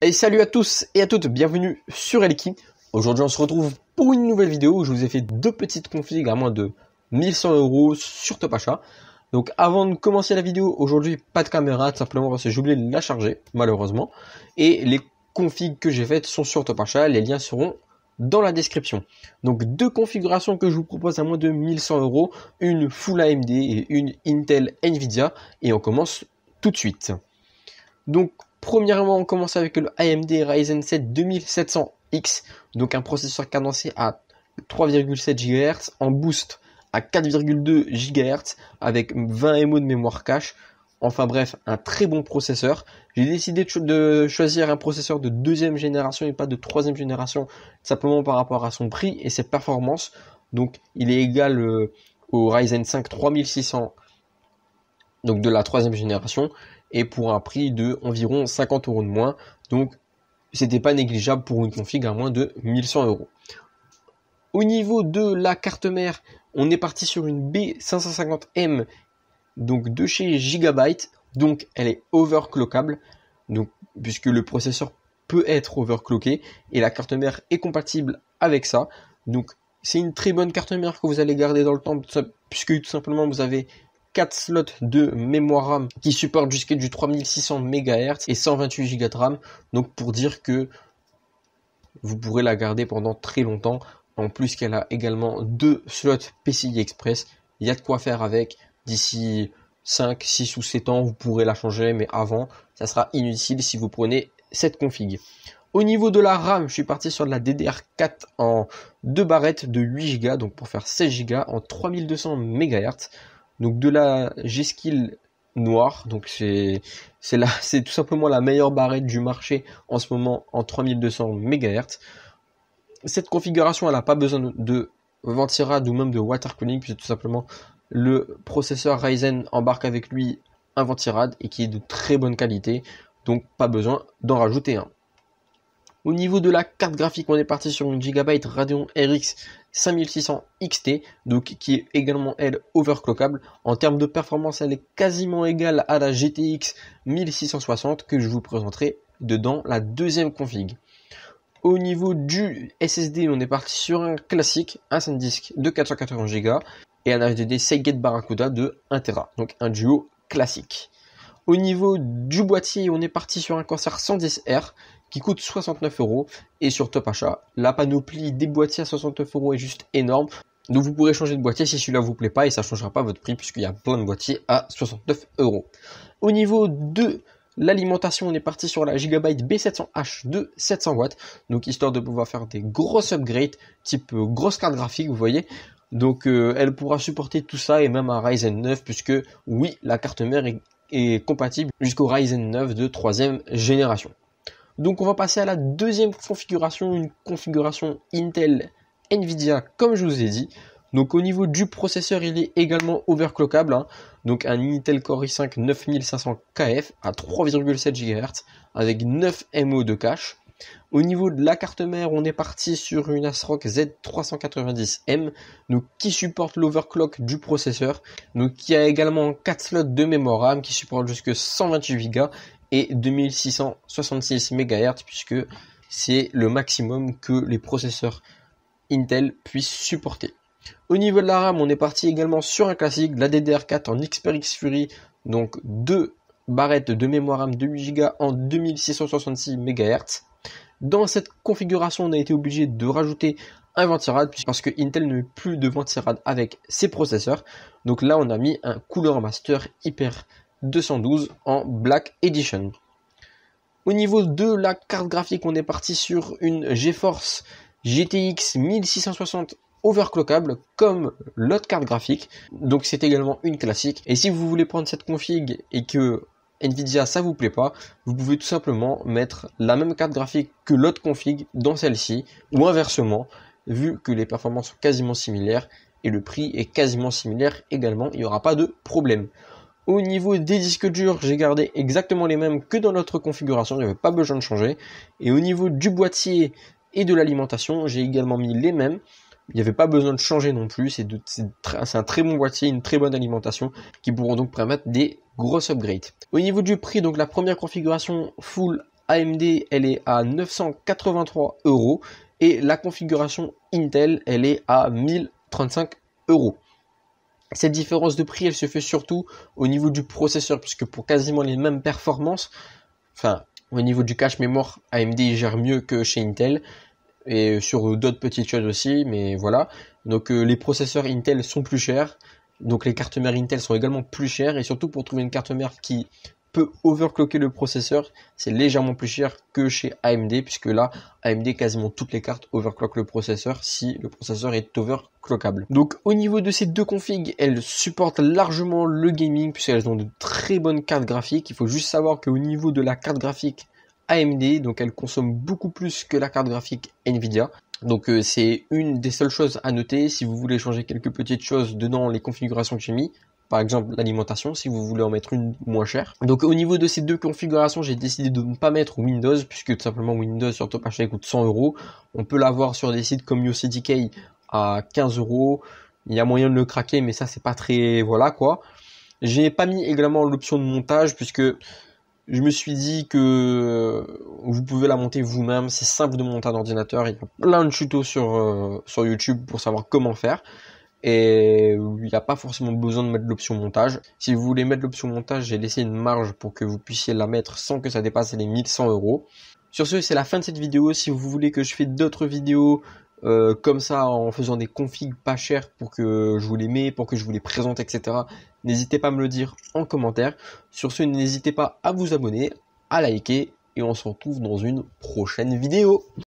Et salut à tous et à toutes, bienvenue sur Elki. Aujourd'hui on se retrouve pour une nouvelle vidéo où je vous ai fait deux petites configs à moins de 1100 euros sur Topacha. Donc avant de commencer la vidéo, aujourd'hui pas de caméra, tout simplement parce que j'ai oublié de la charger, malheureusement. Et les configs que j'ai faites sont sur Topacha, les liens seront dans la description. Donc deux configurations que je vous propose à moins de 1100 euros, une Full AMD et une Intel Nvidia. Et on commence tout de suite. Donc Premièrement, on commence avec le AMD Ryzen 7 2700X, donc un processeur cadencé à 3,7 GHz en boost à 4,2 GHz avec 20 MO de mémoire cache. Enfin bref, un très bon processeur. J'ai décidé de, choisir un processeur de deuxième génération et pas de troisième génération, simplement par rapport à son prix et ses performances. Donc il est égal euh, au Ryzen 5 3600, donc de la troisième génération et pour un prix de environ 50 euros de moins. Donc c'était pas négligeable pour une config à moins de 1100 euros. Au niveau de la carte mère, on est parti sur une B550M donc de chez Gigabyte, donc elle est overclockable, donc puisque le processeur peut être overclocké et la carte mère est compatible avec ça. Donc c'est une très bonne carte mère que vous allez garder dans le temps puisque tout simplement vous avez 4 slots de mémoire RAM qui supportent jusqu'à du 3600 MHz et 128 Go de RAM. Donc pour dire que vous pourrez la garder pendant très longtemps. En plus qu'elle a également deux slots PCI Express. Il y a de quoi faire avec. D'ici 5, 6 ou 7 ans, vous pourrez la changer, mais avant, ça sera inutile si vous prenez cette config. Au niveau de la RAM, je suis parti sur de la DDR4 en 2 barrettes de 8 Go, donc pour faire 16 Go en 3200 MHz. Donc de la G-Skill noire, donc c'est c'est tout simplement la meilleure barrette du marché en ce moment en 3200 MHz. Cette configuration, elle n'a pas besoin de Ventirad ou même de water cooling, puisque tout simplement le processeur Ryzen embarque avec lui un Ventirad et qui est de très bonne qualité, donc pas besoin d'en rajouter un. Au niveau de la carte graphique, on est parti sur une Gigabyte Radeon RX 5600 XT, donc qui est également elle overclockable. En termes de performance, elle est quasiment égale à la GTX 1660 que je vous présenterai dedans la deuxième config. Au niveau du SSD, on est parti sur un classique, un SanDisk de 480 Go et un HDD Seagate Barracuda de 1 tb donc un duo classique. Au niveau du boîtier, on est parti sur un Corsair 110R qui coûte 69 euros. Et sur Top Achat, la panoplie des boîtiers à 69 euros est juste énorme. Donc vous pourrez changer de boîtier si celui-là vous plaît pas et ça ne changera pas votre prix puisqu'il y a plein de boîtiers à 69 euros. Au niveau de l'alimentation, on est parti sur la Gigabyte B700H de 700 watts. Donc histoire de pouvoir faire des grosses upgrades type euh, grosse carte graphique, vous voyez. Donc euh, elle pourra supporter tout ça et même un Ryzen 9 puisque oui, la carte mère est, est compatible jusqu'au Ryzen 9 de troisième génération. Donc on va passer à la deuxième configuration, une configuration Intel Nvidia comme je vous ai dit. Donc au niveau du processeur, il est également overclockable. Hein. Donc un Intel Core i5 9500KF à 3,7 GHz avec 9 MO de cache. Au niveau de la carte mère, on est parti sur une ASRock Z390M, qui supporte l'overclock du processeur, donc qui a également 4 slots de mémoire RAM qui supporte jusque 128 Go et 2666 MHz puisque c'est le maximum que les processeurs Intel puissent supporter. Au niveau de la RAM, on est parti également sur un classique, la DDR4 en XPERIX Fury, donc deux barrettes de mémoire RAM de 8 Go en 2666 MHz. Dans cette configuration, on a été obligé de rajouter un ventirad puisque Intel ne met plus de ventirad avec ses processeurs. Donc là, on a mis un Cooler Master hyper 212 en Black Edition. Au niveau de la carte graphique, on est parti sur une GeForce GTX 1660 overclockable comme l'autre carte graphique. Donc c'est également une classique. Et si vous voulez prendre cette config et que Nvidia ça vous plaît pas, vous pouvez tout simplement mettre la même carte graphique que l'autre config dans celle-ci ou inversement vu que les performances sont quasiment similaires et le prix est quasiment similaire également, il n'y aura pas de problème. Au niveau des disques durs, j'ai gardé exactement les mêmes que dans notre configuration, il n'y avait pas besoin de changer. Et au niveau du boîtier et de l'alimentation, j'ai également mis les mêmes. Il n'y avait pas besoin de changer non plus, c'est un très bon boîtier, une très bonne alimentation qui pourront donc permettre des grosses upgrades. Au niveau du prix, donc la première configuration full AMD, elle est à 983 euros et la configuration Intel, elle est à 1035 euros. Cette différence de prix, elle se fait surtout au niveau du processeur, puisque pour quasiment les mêmes performances, enfin, au niveau du cache mémoire, AMD gère mieux que chez Intel, et sur d'autres petites choses aussi, mais voilà. Donc euh, les processeurs Intel sont plus chers, donc les cartes mères Intel sont également plus chères, et surtout pour trouver une carte mère qui overclocker le processeur. C'est légèrement plus cher que chez AMD, puisque là, AMD, quasiment toutes les cartes overclock le processeur si le processeur est overclockable. Donc au niveau de ces deux configs, elles supportent largement le gaming, puisqu'elles ont de très bonnes cartes graphiques. Il faut juste savoir qu'au niveau de la carte graphique, AMD, donc elle consomme beaucoup plus que la carte graphique Nvidia. Donc euh, c'est une des seules choses à noter. Si vous voulez changer quelques petites choses dedans les configurations que j'ai mis, par exemple l'alimentation si vous voulez en mettre une moins chère. Donc au niveau de ces deux configurations, j'ai décidé de ne pas mettre Windows puisque tout simplement Windows sur Top coûte 100 euros. On peut l'avoir sur des sites comme UCDK à 15 euros. Il y a moyen de le craquer, mais ça c'est pas très voilà quoi. J'ai pas mis également l'option de montage puisque je me suis dit que euh, vous pouvez la monter vous-même. C'est simple de monter un ordinateur. Il y a plein de tutos sur, euh, sur YouTube pour savoir comment faire et il n'y a pas forcément besoin de mettre l'option montage. Si vous voulez mettre l'option montage, j'ai laissé une marge pour que vous puissiez la mettre sans que ça dépasse les 1100 euros. Sur ce, c'est la fin de cette vidéo. Si vous voulez que je fasse d'autres vidéos euh, comme ça en faisant des configs pas chers pour que je vous les mets, pour que je vous les présente, etc., n'hésitez pas à me le dire en commentaire. Sur ce, n'hésitez pas à vous abonner, à liker et on se retrouve dans une prochaine vidéo.